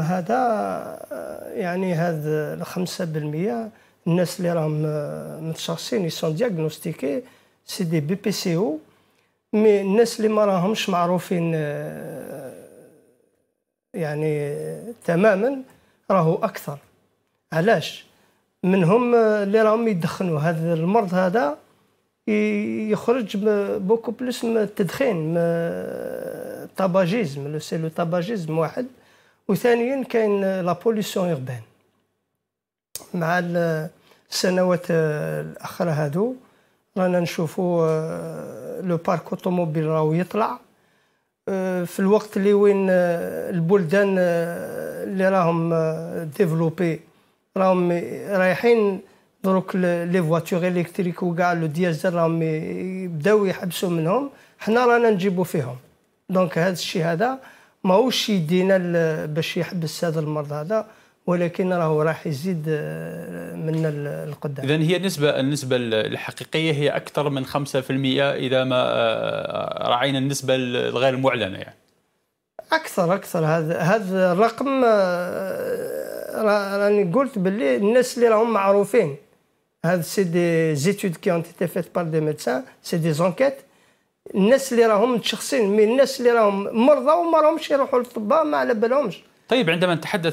هذا يعني هاد الخمسة بالمية الناس اللي راهم آه، متشخصين يسون دياغنوستيكي سي دي بي بي سي او مي الناس اللي ما راهمش معروفين آه، يعني آه، تماما راهو اكثر علاش منهم اللي راهم يدخنوا هذا المرض هذا يخرج بوكو بلوس من التدخين الطباجيزم سي لو طباجيزم واحد وثانيا كاين لا بوليسيون اوربان مع السنوات الاخرى هادو رانا نشوفوا لو بارك اوتوموبيل راهو يطلع في الوقت اللي وين البلدان اللي راهم ديفلوبي راهم رايحين دروك لي فواتور الكتريك وكاع لو ديزل راهم يبداو يحبسوا منهم حنا رانا نجيبو فيهم دونك هذا الشيء هذا ماهوش يدينا باش يحبس هذا المرض هذا ولكن راهو راح يزيد آه، من القدام اذا هي النسبه النسبه الحقيقيه هي اكثر من 5% اذا ما آه، آه، راعينا النسبه الغير معلنه يعني اكثر اكثر هذا هذا الرقم راني قلت باللي الناس اللي راهم معروفين هذا سي دي زيتود كي اونتيتي فيت بار دي ميدسان سي دي زونكيت الناس اللي راهم متشخصين الناس اللي راهم مرضى وما راهمش يروحوا للطباء ما على بالهمش طيب عندما نتحدث